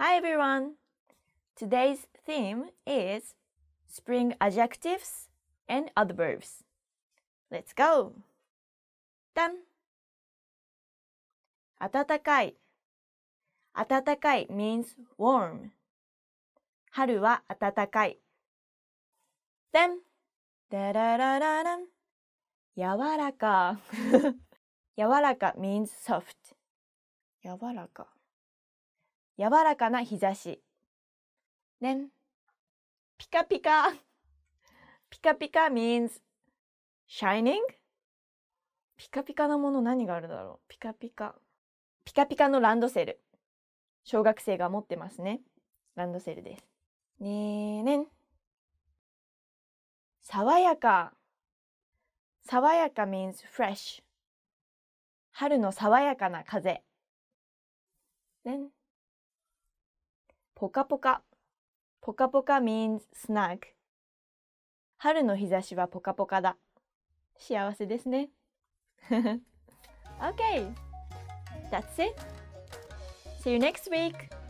Hi everyone! Today's theme is spring adjectives and adverbs. Let's go! ダン暖かい暖かい means warm 春は暖かい Then ダラララン柔らか柔らか means soft 柔らか柔らかな日差し。ね。ピカピカ。ピカピカ means shining? ピカピカなもの何があるだろうピカピカ。ピカピカのランドセル。小学生が持ってますね。ランドセルです。ねーねん。爽やか。爽やか means fresh. 春の爽やかな風。ねん。ポカポカ。ポカポカ means snug. 春の日差しはポカポカだ。幸せですね。okay. That's it. See you next week.